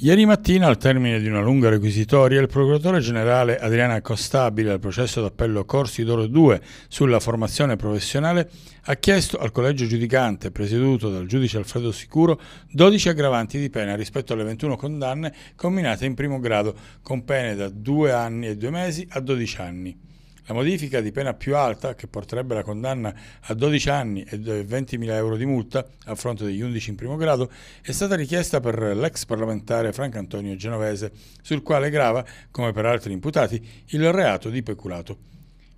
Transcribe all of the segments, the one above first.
Ieri mattina, al termine di una lunga requisitoria, il procuratore generale Adriana Costabile al processo d'appello Corsi d'Oro 2 sulla formazione professionale ha chiesto al collegio giudicante, presieduto dal giudice Alfredo Sicuro, 12 aggravanti di pena rispetto alle 21 condanne combinate in primo grado, con pene da 2 anni e 2 mesi a 12 anni. La modifica di pena più alta, che porterebbe la condanna a 12 anni e 20.000 euro di multa a fronte degli 11 in primo grado, è stata richiesta per l'ex parlamentare Franco Antonio Genovese, sul quale grava, come per altri imputati, il reato di peculato.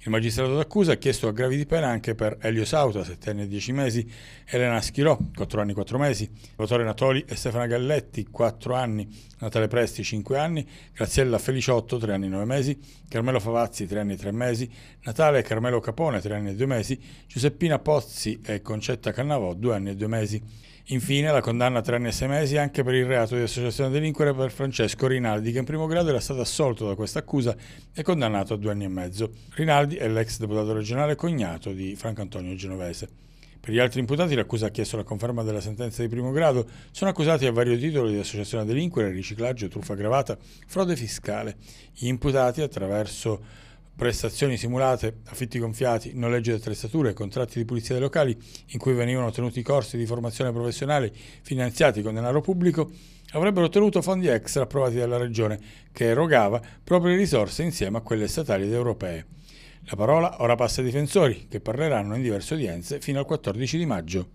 Il magistrato d'accusa ha chiesto aggravi di pena anche per Elio Sauta, 7 anni e 10 mesi, Elena Schirò, 4 anni e 4 mesi, Salvatore Natoli e Stefana Galletti, 4 anni, Natale Presti, 5 anni, Graziella Feliciotto, 3 anni e 9 mesi, Carmelo Favazzi, 3 anni e 3 mesi, Natale e Carmelo Capone, 3 anni e 2 mesi, Giuseppina Pozzi e Concetta Cannavò, 2 anni e 2 mesi. Infine la condanna a 3 anni e 6 mesi anche per il reato di associazione a delinquere per Francesco Rinaldi, che in primo grado era stato assolto da questa accusa e condannato a 2 anni e mezzo. Rinaldi Conradi e l'ex deputato regionale cognato di Franco Antonio Genovese. Per gli altri imputati l'accusa ha chiesto la conferma della sentenza di primo grado. Sono accusati a vario titolo di associazione a delinquere, riciclaggio, truffa aggravata, frode fiscale. Gli imputati, attraverso prestazioni simulate, affitti gonfiati, noleggio di attrezzature, contratti di pulizia dei locali in cui venivano tenuti corsi di formazione professionale finanziati con denaro pubblico, avrebbero ottenuto fondi extra approvati dalla Regione, che erogava proprie risorse insieme a quelle statali ed europee. La parola ora passa ai difensori, che parleranno in diverse udienze fino al 14 di maggio.